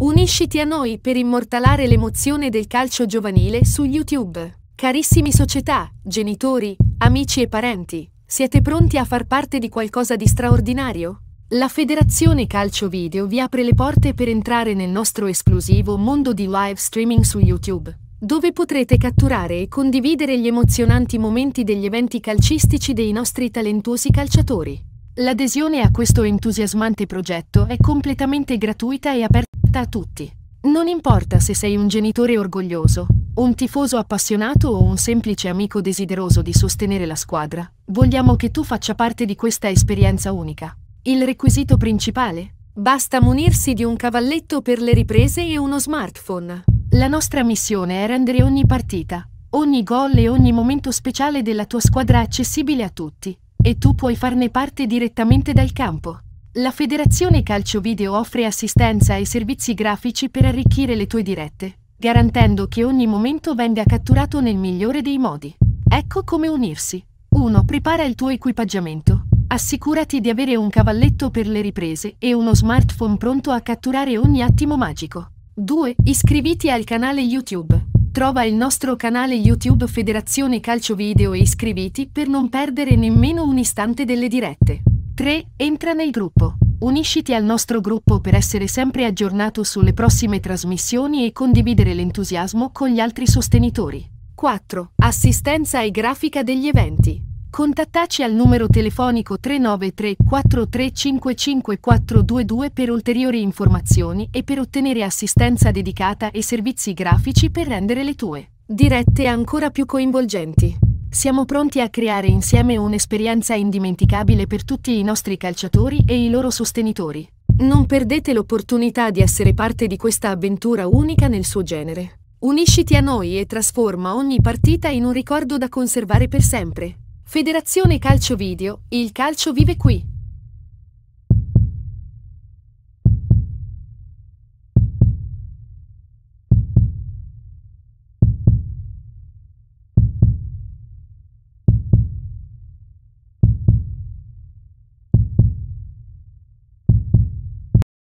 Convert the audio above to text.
Unisciti a noi per immortalare l'emozione del calcio giovanile su YouTube. Carissimi società, genitori, amici e parenti, siete pronti a far parte di qualcosa di straordinario? La Federazione Calcio Video vi apre le porte per entrare nel nostro esclusivo mondo di live streaming su YouTube, dove potrete catturare e condividere gli emozionanti momenti degli eventi calcistici dei nostri talentuosi calciatori. L'adesione a questo entusiasmante progetto è completamente gratuita e aperta adatta a tutti. Non importa se sei un genitore orgoglioso, un tifoso appassionato o un semplice amico desideroso di sostenere la squadra, vogliamo che tu faccia parte di questa esperienza unica. Il requisito principale? Basta munirsi di un cavalletto per le riprese e uno smartphone. La nostra missione è rendere ogni partita, ogni gol e ogni momento speciale della tua squadra accessibile a tutti, e tu puoi farne parte direttamente dal campo. La Federazione Calcio Video offre assistenza e servizi grafici per arricchire le tue dirette, garantendo che ogni momento venga catturato nel migliore dei modi. Ecco come unirsi. 1. Prepara il tuo equipaggiamento. Assicurati di avere un cavalletto per le riprese e uno smartphone pronto a catturare ogni attimo magico. 2. Iscriviti al canale YouTube. Trova il nostro canale YouTube Federazione Calcio Video e iscriviti per non perdere nemmeno un istante delle dirette. 3. Entra nel gruppo. Unisciti al nostro gruppo per essere sempre aggiornato sulle prossime trasmissioni e condividere l'entusiasmo con gli altri sostenitori. 4. Assistenza e grafica degli eventi. Contattaci al numero telefonico 393 4355 422 per ulteriori informazioni e per ottenere assistenza dedicata e servizi grafici per rendere le tue dirette ancora più coinvolgenti. Siamo pronti a creare insieme un'esperienza indimenticabile per tutti i nostri calciatori e i loro sostenitori. Non perdete l'opportunità di essere parte di questa avventura unica nel suo genere. Unisciti a noi e trasforma ogni partita in un ricordo da conservare per sempre. Federazione Calcio Video, il calcio vive qui.